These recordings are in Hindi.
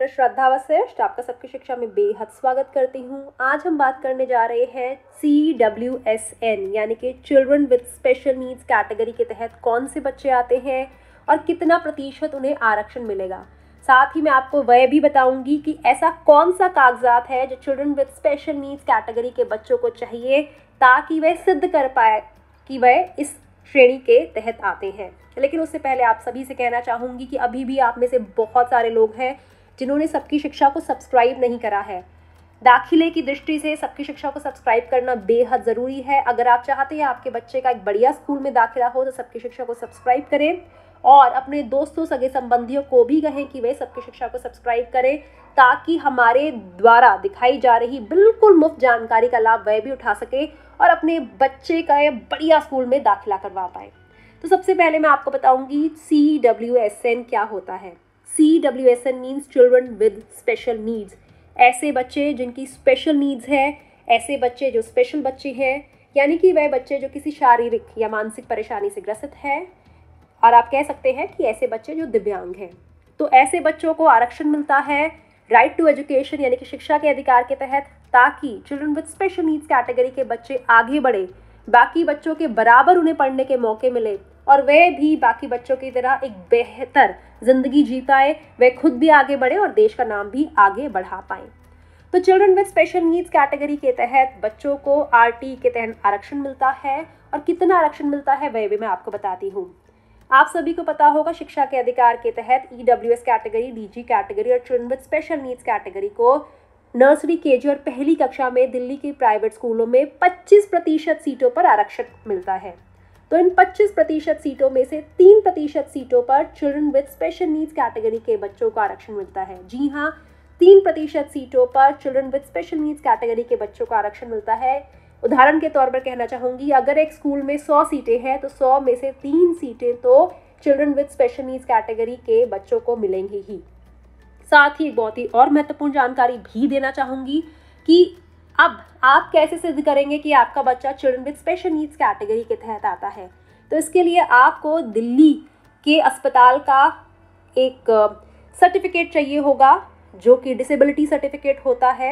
डॉक्टर श्रद्धा वशिष्ठ आपका सबकी शिक्षा में बेहद स्वागत करती हूँ आज हम बात करने जा रहे हैं सी डब्ल्यू एस एन यानी कि children with special needs category के तहत कौन से बच्चे आते हैं और कितना प्रतिशत उन्हें आरक्षण मिलेगा साथ ही मैं आपको वह भी बताऊंगी कि ऐसा कौन सा कागजात है जो children with special needs category के बच्चों को चाहिए ताकि वह सिद्ध कर पाए कि वह इस श्रेणी के तहत आते हैं लेकिन उससे पहले आप सभी से कहना चाहूँगी कि अभी भी आप में से बहुत सारे लोग हैं जिन्होंने सबकी शिक्षा को सब्सक्राइब नहीं करा है दाखिले की दृष्टि से सबकी शिक्षा को सब्सक्राइब करना बेहद ज़रूरी है अगर आप चाहते हैं आपके बच्चे का एक बढ़िया स्कूल में दाखिला हो तो सबकी शिक्षा को सब्सक्राइब करें और अपने दोस्तों सगे संबंधियों को भी कहें कि वे सबकी शिक्षा को सब्सक्राइब करें ताकि हमारे द्वारा दिखाई जा रही बिल्कुल मुफ्त जानकारी का लाभ वह भी उठा सके और अपने बच्चे का बढ़िया स्कूल में दाखिला करवा पाए तो सबसे पहले मैं आपको बताऊंगी सी डब्ल्यू एस एन क्या होता है C W S N means children with special needs ऐसे बच्चे जिनकी स्पेशल नीड्स है ऐसे बच्चे जो स्पेशल बच्चे हैं यानी कि वह बच्चे जो किसी शारीरिक या मानसिक परेशानी से ग्रसित है और आप कह सकते हैं कि ऐसे बच्चे जो दिव्यांग हैं तो ऐसे बच्चों को आरक्षण मिलता है राइट टू एजुकेशन यानी कि शिक्षा के अधिकार के तहत ताकि children with special needs category के बच्चे आगे बढ़े बाकी बच्चों के बराबर उन्हें पढ़ने के मौके मिले और वह भी बाकी बच्चों की तरह एक बेहतर जिंदगी जी पाए वह खुद भी आगे बढ़े और देश का नाम भी आगे बढ़ा पाए तो children with special needs category के तहत बच्चों को आर के तहत आरक्षण मिलता है और कितना आरक्षण मिलता है वह भी मैं आपको बताती हूँ आप सभी को पता होगा शिक्षा के अधिकार के तहत E W S category D G category और children with special needs category को नर्सरी के जी और पहली कक्षा में दिल्ली के प्राइवेट स्कूलों में 25 प्रतिशत सीटों पर आरक्षण मिलता है तो इन 25 प्रतिशत सीटों में से 3 प्रतिशत सीटों पर children with special needs category के बच्चों को आरक्षण मिलता है जी हाँ तीन प्रतिशत सीटों पर children with special needs category के बच्चों को आरक्षण मिलता है उदाहरण के तौर पर कहना चाहूंगी अगर एक स्कूल में सौ सीटें हैं तो सौ में से तीन सीटें तो children with special needs category के बच्चों को मिलेंगी ही साथ ही एक बहुत ही और महत्वपूर्ण जानकारी भी देना चाहूंगी कि अब आप कैसे सिद्ध करेंगे कि आपका बच्चा children with special needs category के तहत आता है तो इसके लिए आपको दिल्ली के अस्पताल का एक सर्टिफिकेट चाहिए होगा जो कि डिसेबिलिटी सर्टिफिकेट होता है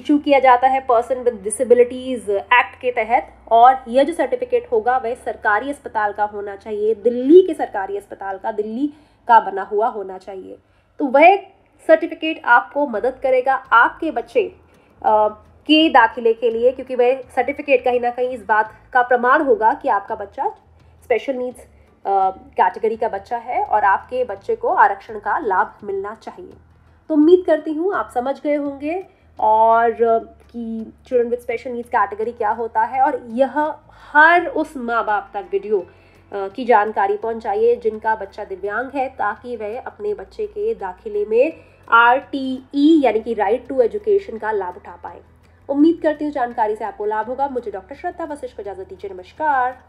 इशू किया जाता है पर्सन विद डिसेबिलिटीज़ एक्ट के तहत और यह जो सर्टिफिकेट होगा वह सरकारी अस्पताल का होना चाहिए दिल्ली के सरकारी अस्पताल का दिल्ली का बना हुआ होना चाहिए तो वह सर्टिफिकेट आपको मदद करेगा आपके बच्चे के दाखिले के लिए क्योंकि वह सर्टिफिकेट कहीं ना कहीं इस बात का प्रमाण होगा कि आपका बच्चा स्पेशल नीड्स कैटेगरी का बच्चा है और आपके बच्चे को आरक्षण का लाभ मिलना चाहिए तो उम्मीद करती हूँ आप समझ गए होंगे और कि children with special needs category क्या होता है और यह हर उस माँ बाप तक वीडियो की जानकारी पहुँचाइए जिनका बच्चा दिव्यांग है ताकि वह अपने बच्चे के दाखिले में आर टी ई यानी कि राइट टू एजुकेशन का लाभ उठा पाए उम्मीद करती हूँ जानकारी से आपको लाभ होगा मुझे डॉक्टर श्रद्धा वशिष्ठ को इजाज़त दीजिए नमस्कार